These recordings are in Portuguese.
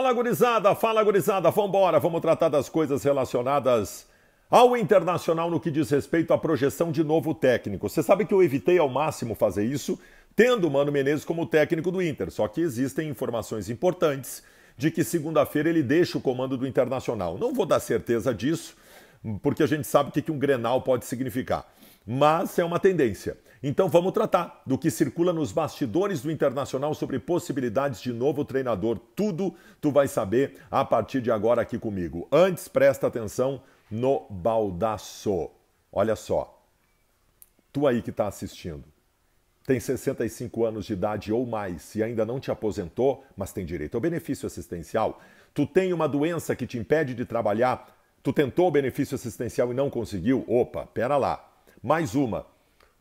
Fala gurizada, fala gurizada, vambora, vamos tratar das coisas relacionadas ao internacional no que diz respeito à projeção de novo técnico. Você sabe que eu evitei ao máximo fazer isso, tendo o Mano Menezes como técnico do Inter, só que existem informações importantes de que segunda-feira ele deixa o comando do Internacional. Não vou dar certeza disso, porque a gente sabe o que um Grenal pode significar, mas é uma tendência. Então vamos tratar do que circula nos bastidores do Internacional sobre possibilidades de novo treinador. Tudo tu vai saber a partir de agora aqui comigo. Antes, presta atenção no baldaço. Olha só. Tu aí que está assistindo, tem 65 anos de idade ou mais e ainda não te aposentou, mas tem direito ao benefício assistencial. Tu tem uma doença que te impede de trabalhar, tu tentou o benefício assistencial e não conseguiu. Opa, pera lá. Mais uma.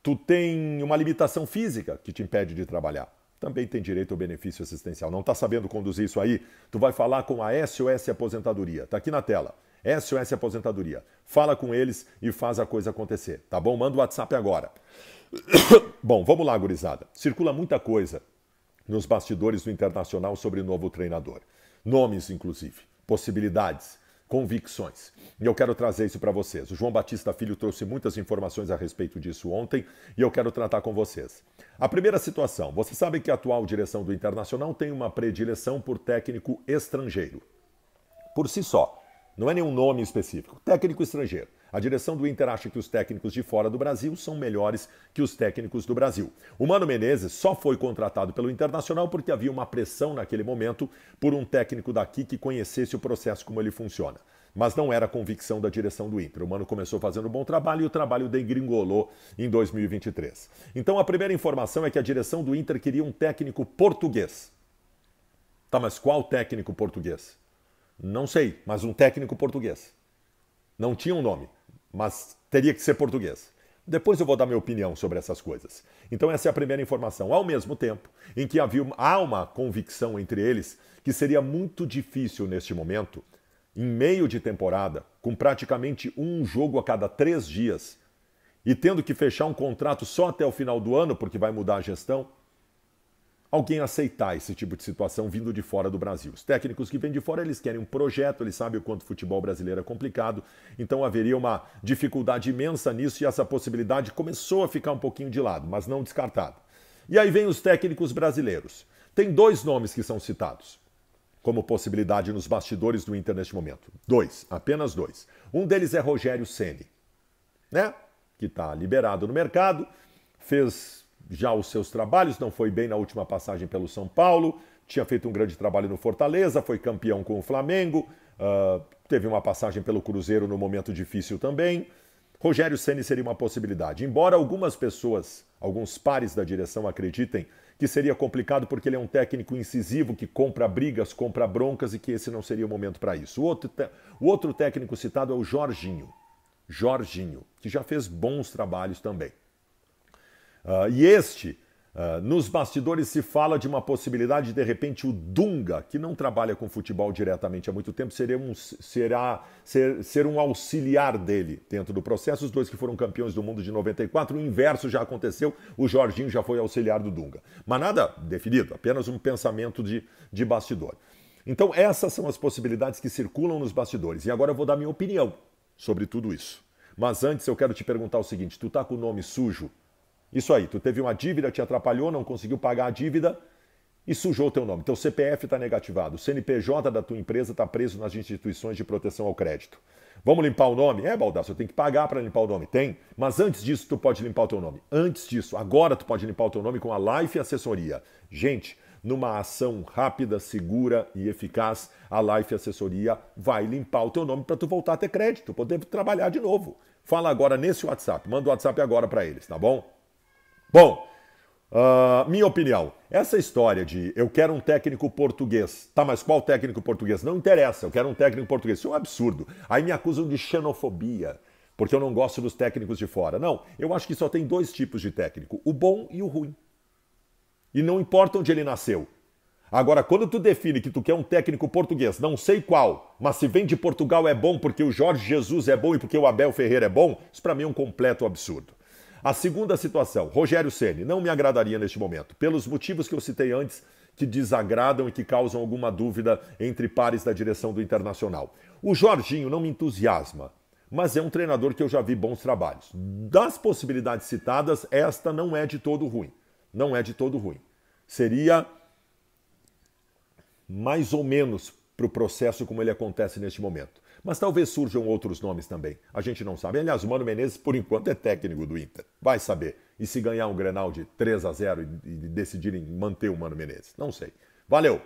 Tu tem uma limitação física que te impede de trabalhar. Também tem direito ao benefício assistencial. Não está sabendo conduzir isso aí? Tu vai falar com a SOS Aposentadoria. Está aqui na tela. SOS Aposentadoria. Fala com eles e faz a coisa acontecer, tá bom? Manda o WhatsApp agora. bom, vamos lá, gurizada. Circula muita coisa nos bastidores do Internacional sobre o novo treinador. Nomes, inclusive, possibilidades convicções. E eu quero trazer isso para vocês. O João Batista Filho trouxe muitas informações a respeito disso ontem e eu quero tratar com vocês. A primeira situação: você sabe que a atual direção do Internacional tem uma predileção por técnico estrangeiro. Por si só, não é nenhum nome específico, técnico estrangeiro. A direção do Inter acha que os técnicos de fora do Brasil são melhores que os técnicos do Brasil. O Mano Menezes só foi contratado pelo Internacional porque havia uma pressão naquele momento por um técnico daqui que conhecesse o processo como ele funciona. Mas não era convicção da direção do Inter. O Mano começou fazendo um bom trabalho e o trabalho degringolou em 2023. Então a primeira informação é que a direção do Inter queria um técnico português. Tá, mas qual técnico português? Não sei, mas um técnico português. Não tinha um nome mas teria que ser português. Depois eu vou dar minha opinião sobre essas coisas. Então, essa é a primeira informação. Ao mesmo tempo em que havia, há uma convicção entre eles que seria muito difícil neste momento, em meio de temporada, com praticamente um jogo a cada três dias, e tendo que fechar um contrato só até o final do ano, porque vai mudar a gestão, alguém aceitar esse tipo de situação vindo de fora do Brasil. Os técnicos que vêm de fora, eles querem um projeto, eles sabem o quanto o futebol brasileiro é complicado, então haveria uma dificuldade imensa nisso e essa possibilidade começou a ficar um pouquinho de lado, mas não descartada. E aí vem os técnicos brasileiros. Tem dois nomes que são citados como possibilidade nos bastidores do Inter neste momento. Dois, apenas dois. Um deles é Rogério Ceni, né? Que está liberado no mercado, fez já os seus trabalhos, não foi bem na última passagem pelo São Paulo, tinha feito um grande trabalho no Fortaleza, foi campeão com o Flamengo, uh, teve uma passagem pelo Cruzeiro no momento difícil também. Rogério Ceni seria uma possibilidade. Embora algumas pessoas, alguns pares da direção acreditem que seria complicado porque ele é um técnico incisivo que compra brigas, compra broncas e que esse não seria o momento para isso. O outro, o outro técnico citado é o Jorginho. Jorginho, que já fez bons trabalhos também. Uh, e este, uh, nos bastidores se fala de uma possibilidade de, de repente, o Dunga, que não trabalha com futebol diretamente há muito tempo, seria um, será, ser, ser um auxiliar dele dentro do processo. Os dois que foram campeões do mundo de 94, o inverso já aconteceu, o Jorginho já foi auxiliar do Dunga. Mas nada definido, apenas um pensamento de, de bastidor. Então, essas são as possibilidades que circulam nos bastidores. E agora eu vou dar minha opinião sobre tudo isso. Mas antes eu quero te perguntar o seguinte: tu tá com o nome sujo isso aí, tu teve uma dívida, te atrapalhou, não conseguiu pagar a dívida e sujou o teu nome. Teu CPF está negativado, o CNPJ da tua empresa está preso nas instituições de proteção ao crédito. Vamos limpar o nome? É, Baldaço, eu tenho que pagar para limpar o nome. Tem, mas antes disso tu pode limpar o teu nome. Antes disso, agora tu pode limpar o teu nome com a Life Assessoria. Gente, numa ação rápida, segura e eficaz, a Life Assessoria vai limpar o teu nome para tu voltar a ter crédito, poder trabalhar de novo. Fala agora nesse WhatsApp, manda o WhatsApp agora para eles, tá bom? Bom, uh, minha opinião. Essa história de eu quero um técnico português, tá, mas qual técnico português? Não interessa, eu quero um técnico português. Isso é um absurdo. Aí me acusam de xenofobia, porque eu não gosto dos técnicos de fora. Não, eu acho que só tem dois tipos de técnico, o bom e o ruim. E não importa onde ele nasceu. Agora, quando tu define que tu quer um técnico português, não sei qual, mas se vem de Portugal é bom porque o Jorge Jesus é bom e porque o Abel Ferreira é bom, isso para mim é um completo absurdo. A segunda situação, Rogério Ceni, não me agradaria neste momento, pelos motivos que eu citei antes, que desagradam e que causam alguma dúvida entre pares da direção do Internacional. O Jorginho não me entusiasma, mas é um treinador que eu já vi bons trabalhos. Das possibilidades citadas, esta não é de todo ruim. Não é de todo ruim. Seria mais ou menos para o processo como ele acontece neste momento. Mas talvez surjam outros nomes também. A gente não sabe. Aliás, o Mano Menezes, por enquanto, é técnico do Inter. Vai saber. E se ganhar um Grenal de 3 a 0 e decidirem manter o Mano Menezes? Não sei. Valeu!